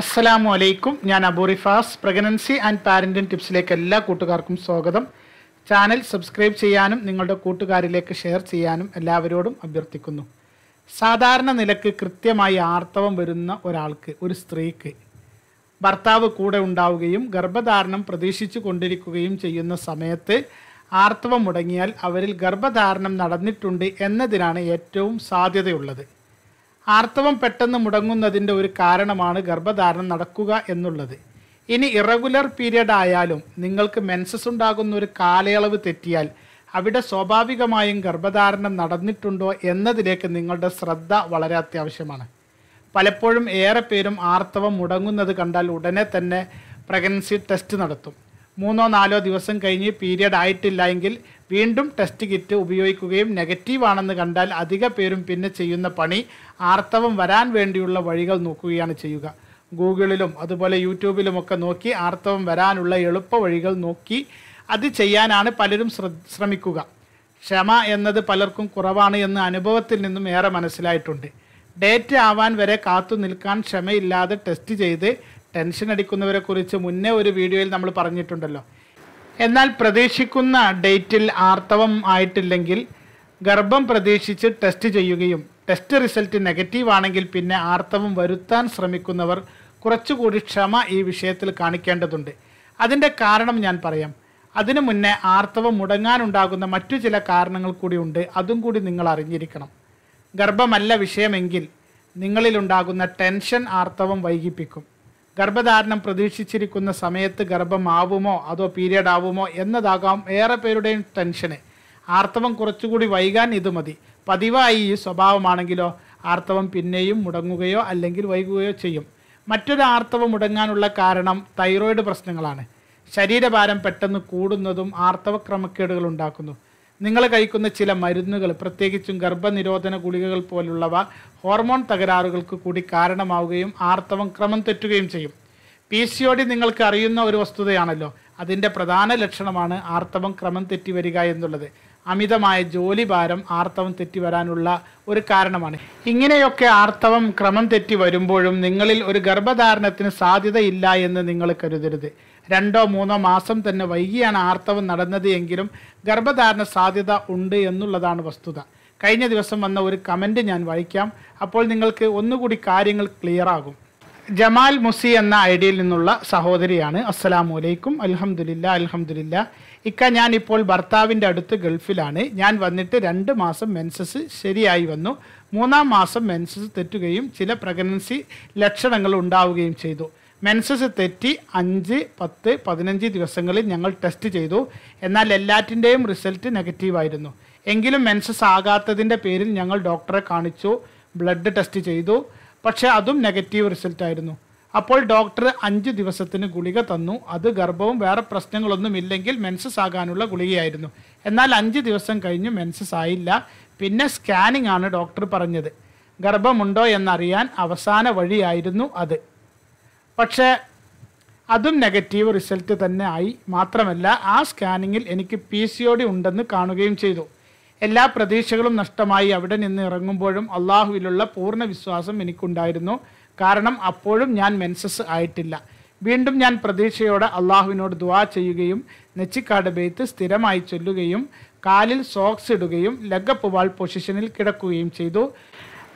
അസ്സലാമു അലൈക്കും ഞാൻ Abu Rifas pregnancy and parenting ടിപ്സിലേക്ക് എല്ലാ കൂട്ടുകാർക്കും സ്വാഗതം ചാനൽ സബ്സ്ക്രൈബ് ചെയ്യാനും നിങ്ങളുടെ കൂട്ടുകാരിലേക്ക് ഷെയർ ചെയ്യാനും എല്ലാവരോടും അഭ്യർത്ഥിക്കുന്നു സാധാരണ നിലക്ക് കൃത്യമായി ആർത്തവം വരുന്ന ഒരാൾക്ക് ഒരു സ്ത്രീക്ക് ഭർത്താവ് കൂടെ ഉണ്ടാവുകയും ഗർഭധാരണം പ്രതീക്ഷിച്ചു കൊണ്ടിരിക്കുകയും ചെയ്യുന്ന സമയത്ത് ആർത്തവം മുടങ്ങിയാൽ അവരിൽ ഗർഭധാരണം നടന്നിട്ടുണ്ട് എന്നതിനാണ് ഏറ്റവും സാധ്യതയുള്ളത് ആർത്തവം പെട്ടെന്ന് മുടങ്ങുന്നതിൻ്റെ ഒരു കാരണമാണ് ഗർഭധാരണം നടക്കുക എന്നുള്ളത് ഇനി ഇറഗുലർ പീരിയഡ് ആയാലും നിങ്ങൾക്ക് മെൻസസ് ഉണ്ടാകുന്ന ഒരു കാലയളവ് തെറ്റിയാൽ അവിടെ സ്വാഭാവികമായും ഗർഭധാരണം നടന്നിട്ടുണ്ടോ എന്നതിലേക്ക് നിങ്ങളുടെ ശ്രദ്ധ വളരെ അത്യാവശ്യമാണ് പലപ്പോഴും ഏറെ പേരും ആർത്തവം മുടങ്ങുന്നത് കണ്ടാൽ ഉടനെ തന്നെ പ്രഗ്നൻസി ടെസ്റ്റ് നടത്തും മൂന്നോ നാലോ ദിവസം കഴിഞ്ഞ് പീരിയഡ് ആയിട്ടില്ല എങ്കിൽ വീണ്ടും ടെസ്റ്റ് കിറ്റ് ഉപയോഗിക്കുകയും നെഗറ്റീവ് ആണെന്ന് കണ്ടാൽ അധിക പേരും പിന്നെ ചെയ്യുന്ന പണി ആർത്തവം വരാൻ വേണ്ടിയുള്ള വഴികൾ നോക്കുകയാണ് ചെയ്യുക ഗൂഗിളിലും അതുപോലെ യൂട്യൂബിലുമൊക്കെ നോക്കി ആർത്തവം വരാനുള്ള എളുപ്പ വഴികൾ നോക്കി അത് ചെയ്യാനാണ് പലരും ശ്രമിക്കുക ക്ഷമ എന്നത് പലർക്കും കുറവാണ് എന്ന് അനുഭവത്തിൽ നിന്നും ഏറെ മനസ്സിലായിട്ടുണ്ട് ഡേറ്റ് ആവാൻ വരെ കാത്തു നിൽക്കാൻ ക്ഷമയില്ലാതെ ടെസ്റ്റ് ചെയ്ത് ടെൻഷൻ അടിക്കുന്നവരെക്കുറിച്ച് മുന്നേ ഒരു വീഡിയോയിൽ നമ്മൾ പറഞ്ഞിട്ടുണ്ടല്ലോ എന്നാൽ പ്രതീക്ഷിക്കുന്ന ഡേറ്റിൽ ആർത്തവം ആയിട്ടില്ലെങ്കിൽ ഗർഭം പ്രതീക്ഷിച്ച് ടെസ്റ്റ് ചെയ്യുകയും ടെസ്റ്റ് റിസൾട്ട് നെഗറ്റീവ് ആണെങ്കിൽ പിന്നെ ആർത്തവം വരുത്താൻ ശ്രമിക്കുന്നവർ കുറച്ചുകൂടി ക്ഷമ ഈ വിഷയത്തിൽ കാണിക്കേണ്ടതുണ്ട് അതിൻ്റെ കാരണം ഞാൻ പറയാം അതിനു മുന്നേ ആർത്തവം മുടങ്ങാനുണ്ടാകുന്ന മറ്റു ചില കാരണങ്ങൾ കൂടി ഉണ്ട് അതും കൂടി നിങ്ങൾ അറിഞ്ഞിരിക്കണം ഗർഭമല്ല വിഷയമെങ്കിൽ നിങ്ങളിലുണ്ടാകുന്ന ടെൻഷൻ ആർത്തവം വൈകിപ്പിക്കും ഗർഭധാരണം പ്രതീക്ഷിച്ചിരിക്കുന്ന സമയത്ത് ഗർഭമാവുമോ അതോ പീരിയഡ് ആവുമോ എന്നതാകാം ഏറെ പേരുടെയും ടെൻഷന് ആർത്തവം കുറച്ചുകൂടി വൈകാൻ ഇത് മതി പതിവായി ഈ സ്വഭാവമാണെങ്കിലോ ആർത്തവം പിന്നെയും മുടങ്ങുകയോ അല്ലെങ്കിൽ വൈകുകയോ ചെയ്യും മറ്റൊരു ആർത്തവം മുടങ്ങാനുള്ള കാരണം തൈറോയിഡ് പ്രശ്നങ്ങളാണ് ശരീരഭാരം പെട്ടെന്ന് കൂടുന്നതും ആർത്തവ ക്രമക്കേടുകൾ ഉണ്ടാക്കുന്നു നിങ്ങൾ കഴിക്കുന്ന ചില മരുന്നുകൾ പ്രത്യേകിച്ചും ഗർഭനിരോധന ഗുളികകൾ പോലുള്ളവ ഹോർമോൺ തകരാറുകൾക്ക് കൂടി കാരണമാവുകയും ആർത്തവം ക്രമം തെറ്റുകയും ചെയ്യും പി സി ഒ ഡി നിങ്ങൾക്ക് അറിയുന്ന ഒരു വസ്തുതയാണല്ലോ അതിൻ്റെ പ്രധാന ലക്ഷണമാണ് ആർത്തവം ക്രമം തെറ്റി വരിക എന്നുള്ളത് അമിതമായ ഭാരം ആർത്തവം തെറ്റി വരാനുള്ള ഒരു കാരണമാണ് ഇങ്ങനെയൊക്കെ ആർത്തവം ക്രമം തെറ്റി വരുമ്പോഴും നിങ്ങളിൽ ഒരു ഗർഭധാരണത്തിന് സാധ്യതയില്ല എന്ന് നിങ്ങൾ കരുതരുത് രണ്ടോ മൂന്നോ മാസം തന്നെ വൈകിയാണ് ആർത്തവം നടന്നത് എങ്കിലും ഗർഭധാരണ സാധ്യത ഉണ്ട് എന്നുള്ളതാണ് വസ്തുത കഴിഞ്ഞ ദിവസം വന്ന ഒരു കമൻറ്റ് ഞാൻ വായിക്കാം അപ്പോൾ നിങ്ങൾക്ക് ഒന്നുകൂടി കാര്യങ്ങൾ ക്ലിയർ ആകും ജമാൽ മുസി എന്ന ഐഡിയിൽ നിന്നുള്ള സഹോദരിയാണ് അസ്സലാമു അലൈക്കും അലഹമുല്ല അലഹമുല്ല ഇക്ക ഞാനിപ്പോൾ ഭർത്താവിൻ്റെ അടുത്ത് ഗൾഫിലാണ് ഞാൻ വന്നിട്ട് രണ്ട് മാസം മെൻസസ് ശരിയായി വന്നു മൂന്നാം മാസം മെൻസസ് തെറ്റുകയും ചില പ്രഗ്നൻസി ലക്ഷണങ്ങൾ ഉണ്ടാവുകയും ചെയ്തു മെൻസസ് തെറ്റി അഞ്ച് പത്ത് പതിനഞ്ച് ദിവസങ്ങളിൽ ഞങ്ങൾ ടെസ്റ്റ് ചെയ്തു എന്നാൽ എല്ലാറ്റിൻ്റെയും റിസൾട്ട് നെഗറ്റീവായിരുന്നു എങ്കിലും മെൻസസ് ആകാത്തതിൻ്റെ പേരിൽ ഞങ്ങൾ ഡോക്ടറെ കാണിച്ചു ബ്ലഡ് ടെസ്റ്റ് ചെയ്തു പക്ഷേ അതും നെഗറ്റീവ് റിസൾട്ടായിരുന്നു അപ്പോൾ ഡോക്ടർ അഞ്ച് ദിവസത്തിന് ഗുളിക തന്നു അത് ഗർഭവും വേറെ പ്രശ്നങ്ങളൊന്നും ഇല്ലെങ്കിൽ മെൻസസ് ആകാനുള്ള ഗുളികയായിരുന്നു എന്നാൽ അഞ്ച് ദിവസം കഴിഞ്ഞ് മെൻസസ് ആയില്ല പിന്നെ സ്കാനിംഗ് ആണ് ഡോക്ടർ പറഞ്ഞത് ഗർഭമുണ്ടോ എന്നറിയാൻ അവസാന വഴിയായിരുന്നു അത് പക്ഷേ അതും നെഗറ്റീവ് റിസൾട്ട് തന്നെ ആയി മാത്രമല്ല ആ സ്കാനിങ്ങിൽ എനിക്ക് പി സി ഒ ഡി ഉണ്ടെന്ന് കാണുകയും ചെയ്തു എല്ലാ പ്രതീക്ഷകളും നഷ്ടമായി അവിടെ നിന്ന് ഇറങ്ങുമ്പോഴും അള്ളാഹുവിലുള്ള പൂർണ്ണ വിശ്വാസം എനിക്കുണ്ടായിരുന്നു കാരണം അപ്പോഴും ഞാൻ മെൻസസ് ആയിട്ടില്ല വീണ്ടും ഞാൻ പ്രതീക്ഷയോടെ അള്ളാഹുവിനോട് ദുവാ ചെയ്യുകയും നെച്ചിക്കാട് ബെയ്ത്ത് സ്ഥിരമായി ചൊല്ലുകയും കാലിൽ സോക്സ് ഇടുകയും ലഗപ്പ് വാൾ പൊസിഷനിൽ കിടക്കുകയും ചെയ്തു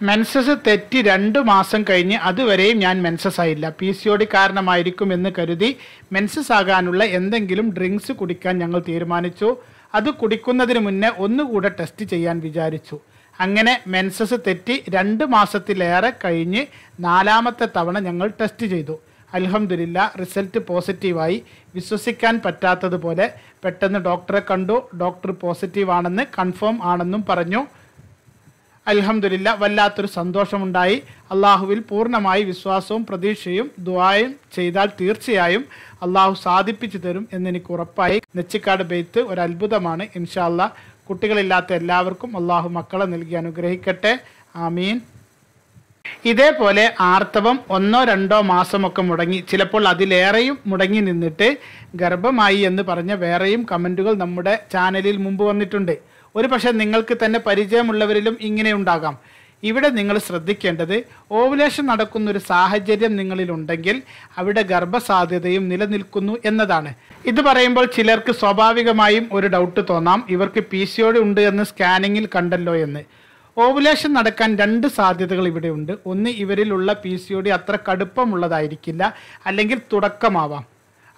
മെൻസസ് തെറ്റി രണ്ട് മാസം കഴിഞ്ഞ് അതുവരെയും ഞാൻ മെൻസസ് ആയില്ല പി സി ഒ ഡി കാരണമായിരിക്കും എന്ന് കരുതി മെൻസസ് ആകാനുള്ള എന്തെങ്കിലും ഡ്രിങ്ക്സ് കുടിക്കാൻ ഞങ്ങൾ തീരുമാനിച്ചു അത് കുടിക്കുന്നതിന് മുന്നേ ഒന്നുകൂടെ ടെസ്റ്റ് ചെയ്യാൻ വിചാരിച്ചു അങ്ങനെ മെൻസസ് തെറ്റി രണ്ട് മാസത്തിലേറെ കഴിഞ്ഞ് നാലാമത്തെ തവണ ഞങ്ങൾ ടെസ്റ്റ് ചെയ്തു അലഹമില്ല റിസൾട്ട് പോസിറ്റീവായി വിശ്വസിക്കാൻ പറ്റാത്തതുപോലെ പെട്ടെന്ന് ഡോക്ടറെ കണ്ടു ഡോക്ടർ പോസിറ്റീവാണെന്ന് കൺഫേം ആണെന്നും പറഞ്ഞു അലഹമില്ല വല്ലാത്തൊരു സന്തോഷമുണ്ടായി അള്ളാഹുവിൽ പൂർണ്ണമായി വിശ്വാസവും പ്രതീക്ഷയും ദുബായും ചെയ്താൽ തീർച്ചയായും അള്ളാഹു സാധിപ്പിച്ചു തരും എന്നെനിക്ക് ഉറപ്പായി നെച്ചിക്കാട് ബെയ്ത്ത് ഒരു അത്ഭുതമാണ് ഇൻഷാല്ല കുട്ടികളില്ലാത്ത എല്ലാവർക്കും അള്ളാഹു മക്കളെ നൽകി അനുഗ്രഹിക്കട്ടെ ആമീൻ ഇതേപോലെ ആർത്തവം ഒന്നോ രണ്ടോ മാസമൊക്കെ മുടങ്ങി ചിലപ്പോൾ അതിലേറെയും മുടങ്ങി നിന്നിട്ട് ഗർഭമായി എന്ന് പറഞ്ഞ വേറെയും കമൻറ്റുകൾ നമ്മുടെ ചാനലിൽ മുമ്പ് വന്നിട്ടുണ്ട് ഒരു പക്ഷേ നിങ്ങൾക്ക് തന്നെ പരിചയമുള്ളവരിലും ഇങ്ങനെ ഉണ്ടാകാം ഇവിടെ നിങ്ങൾ ശ്രദ്ധിക്കേണ്ടത് ഓവുലേഷൻ നടക്കുന്നൊരു സാഹചര്യം നിങ്ങളിലുണ്ടെങ്കിൽ അവിടെ ഗർഭസാധ്യതയും നിലനിൽക്കുന്നു എന്നതാണ് ഇത് പറയുമ്പോൾ ചിലർക്ക് സ്വാഭാവികമായും ഒരു ഡൗട്ട് തോന്നാം ഇവർക്ക് പി ഉണ്ട് എന്ന് സ്കാനിങ്ങിൽ കണ്ടല്ലോ എന്ന് ഓവുലേഷൻ നടക്കാൻ രണ്ട് സാധ്യതകൾ ഇവിടെയുണ്ട് ഒന്ന് ഇവരിലുള്ള പി സി അത്ര കടുപ്പമുള്ളതായിരിക്കില്ല അല്ലെങ്കിൽ തുടക്കമാവാം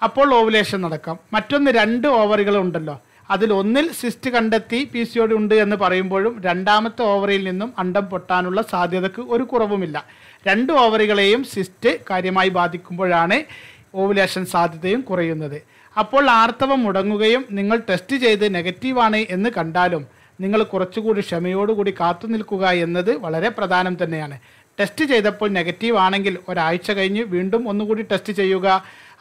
അപ്പോൾ ഓവുലേഷൻ നടക്കാം മറ്റൊന്ന് രണ്ട് ഓവറുകൾ ഉണ്ടല്ലോ അതിലൊന്നിൽ സിസ്റ്റ് കണ്ടെത്തി പി സി ഉണ്ട് എന്ന് പറയുമ്പോഴും രണ്ടാമത്തെ ഓവറിൽ നിന്നും അണ്ടം പൊട്ടാനുള്ള സാധ്യതക്ക് ഒരു കുറവുമില്ല രണ്ട് ഓവറുകളെയും സിസ്റ്റ് കാര്യമായി ബാധിക്കുമ്പോഴാണ് ഓവുലേഷൻ സാധ്യതയും കുറയുന്നത് അപ്പോൾ ആർത്തവം മുടങ്ങുകയും നിങ്ങൾ ടെസ്റ്റ് ചെയ്ത് നെഗറ്റീവാണ് എന്ന് കണ്ടാലും നിങ്ങൾ കുറച്ചുകൂടി ക്ഷമയോടുകൂടി കാത്തു നിൽക്കുക എന്നത് വളരെ പ്രധാനം തന്നെയാണ് ടെസ്റ്റ് ചെയ്തപ്പോൾ നെഗറ്റീവ് ആണെങ്കിൽ ഒരാഴ്ച കഴിഞ്ഞ് വീണ്ടും ഒന്നുകൂടി ടെസ്റ്റ് ചെയ്യുക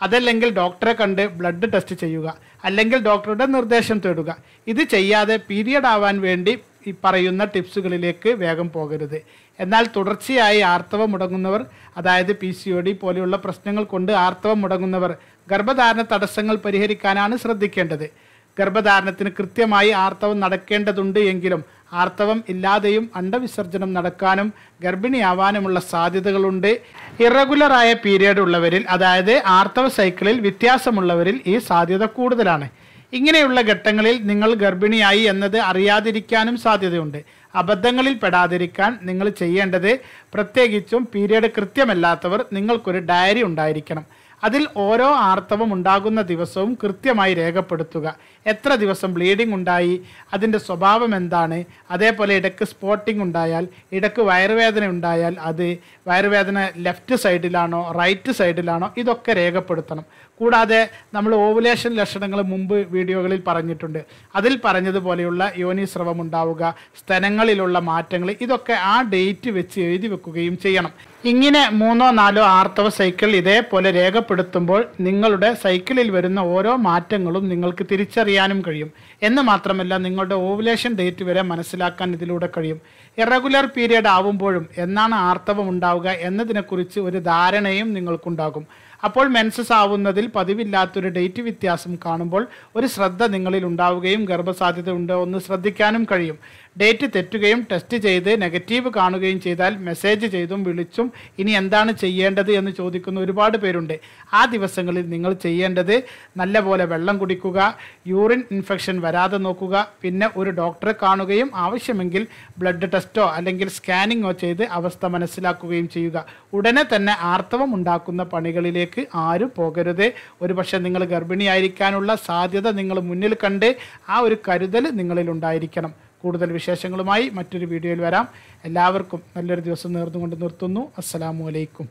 അതല്ലെങ്കിൽ ഡോക്ടറെ കണ്ട് ബ്ലഡ് ടെസ്റ്റ് ചെയ്യുക അല്ലെങ്കിൽ ഡോക്ടറുടെ നിർദ്ദേശം തേടുക ഇത് ചെയ്യാതെ പീരിയഡ് ആവാൻ വേണ്ടി ഈ പറയുന്ന ടിപ്സുകളിലേക്ക് വേഗം പോകരുത് എന്നാൽ തുടർച്ചയായി ആർത്തവം മുടങ്ങുന്നവർ അതായത് പി സി ഒ ഡി പോലെയുള്ള പ്രശ്നങ്ങൾ കൊണ്ട് ആർത്തവം മുടങ്ങുന്നവർ ഗർഭധാരണ തടസ്സങ്ങൾ പരിഹരിക്കാനാണ് ശ്രദ്ധിക്കേണ്ടത് ഗർഭധാരണത്തിന് കൃത്യമായി ആർത്തവം നടക്കേണ്ടതുണ്ട് എങ്കിലും ആർത്തവം ഇല്ലാതെയും അണ്ടവിസർജനം നടക്കാനും ഗർഭിണിയാവാനുമുള്ള സാധ്യതകളുണ്ട് ഇറഗുലറായ പീരിയഡ് ഉള്ളവരിൽ അതായത് ആർത്തവ സൈക്കിളിൽ വ്യത്യാസമുള്ളവരിൽ ഈ സാധ്യത കൂടുതലാണ് ഇങ്ങനെയുള്ള ഘട്ടങ്ങളിൽ നിങ്ങൾ ഗർഭിണിയായി എന്നത് അറിയാതിരിക്കാനും സാധ്യതയുണ്ട് അബദ്ധങ്ങളിൽ പെടാതിരിക്കാൻ നിങ്ങൾ ചെയ്യേണ്ടത് പ്രത്യേകിച്ചും പീരിയഡ് കൃത്യമല്ലാത്തവർ നിങ്ങൾക്കൊരു ഡയറി ഉണ്ടായിരിക്കണം അതിൽ ഓരോ ആർത്തവം ഉണ്ടാകുന്ന ദിവസവും കൃത്യമായി രേഖപ്പെടുത്തുക എത്ര ദിവസം ബ്ലീഡിംഗ് ഉണ്ടായി അതിൻ്റെ സ്വഭാവം എന്താണ് അതേപോലെ ഇടയ്ക്ക് സ്പോട്ടിംഗ് ഉണ്ടായാൽ ഇടയ്ക്ക് വയറുവേദന ഉണ്ടായാൽ അത് വയറുവേദന ലെഫ്റ്റ് സൈഡിലാണോ റൈറ്റ് സൈഡിലാണോ ഇതൊക്കെ രേഖപ്പെടുത്തണം കൂടാതെ നമ്മൾ ഓവുലേഷൻ ലക്ഷണങ്ങൾ മുമ്പ് വീഡിയോകളിൽ പറഞ്ഞിട്ടുണ്ട് അതിൽ പറഞ്ഞതുപോലെയുള്ള യോനിസ്രവം ഉണ്ടാവുക സ്തനങ്ങളിലുള്ള മാറ്റങ്ങൾ ഇതൊക്കെ ആ ഡേറ്റ് വെച്ച് എഴുതി വെക്കുകയും ചെയ്യണം ഇങ്ങനെ മൂന്നോ നാലോ ആർത്തവ സൈക്കിൾ ഇതേപോലെ രേഖപ്പെടുത്തുമ്പോൾ നിങ്ങളുടെ സൈക്കിളിൽ വരുന്ന ഓരോ മാറ്റങ്ങളും നിങ്ങൾക്ക് തിരിച്ചറിയാനും കഴിയും എന്ന് മാത്രമല്ല നിങ്ങളുടെ ഓവുലേഷൻ ഡേറ്റ് വരെ മനസ്സിലാക്കാൻ ഇതിലൂടെ കഴിയും ഇറഗുലർ പീരീഡ് ആവുമ്പോഴും എന്നാണ് ആർത്തവം ഉണ്ടാവുക എന്നതിനെക്കുറിച്ച് ഒരു ധാരണയും നിങ്ങൾക്കുണ്ടാകും അപ്പോൾ മെൻസസ് ആവുന്നതിൽ പതിവില്ലാത്തൊരു ഡേറ്റ് വ്യത്യാസം കാണുമ്പോൾ ഒരു ശ്രദ്ധ നിങ്ങളിൽ ഉണ്ടാവുകയും ഗർഭസാധ്യത ഉണ്ടോ എന്ന് ശ്രദ്ധിക്കാനും കഴിയും ഡേറ്റ് തെറ്റുകയും ടെസ്റ്റ് ചെയ്ത് നെഗറ്റീവ് കാണുകയും ചെയ്താൽ മെസ്സേജ് ചെയ്തും വിളിച്ചും ഇനി എന്താണ് ചെയ്യേണ്ടത് എന്ന് ചോദിക്കുന്ന ഒരുപാട് പേരുണ്ട് ആ ദിവസങ്ങളിൽ നിങ്ങൾ ചെയ്യേണ്ടത് നല്ലപോലെ വെള്ളം കുടിക്കുക യൂറിൻ ഇൻഫെക്ഷൻ വരാതെ നോക്കുക പിന്നെ ഒരു ഡോക്ടറെ കാണുകയും ആവശ്യമെങ്കിൽ ബ്ലഡ് ടെസ്റ്റോ അല്ലെങ്കിൽ സ്കാനിങ്ങോ ചെയ്ത് അവസ്ഥ മനസ്സിലാക്കുകയും ചെയ്യുക ഉടനെ തന്നെ ആർത്തവം ഉണ്ടാക്കുന്ന പണികളിലേക്ക് വീട്ടിലേക്ക് ആരും പോകരുത് ഒരു പക്ഷേ നിങ്ങൾ ഗർഭിണിയായിരിക്കാനുള്ള സാധ്യത നിങ്ങൾ മുന്നിൽ കണ്ട് ആ ഒരു കരുതൽ നിങ്ങളിൽ ഉണ്ടായിരിക്കണം കൂടുതൽ വിശേഷങ്ങളുമായി മറ്റൊരു വീഡിയോയിൽ വരാം എല്ലാവർക്കും നല്ലൊരു ദിവസം നേർന്നുകൊണ്ട് നിർത്തുന്നു വലൈക്കും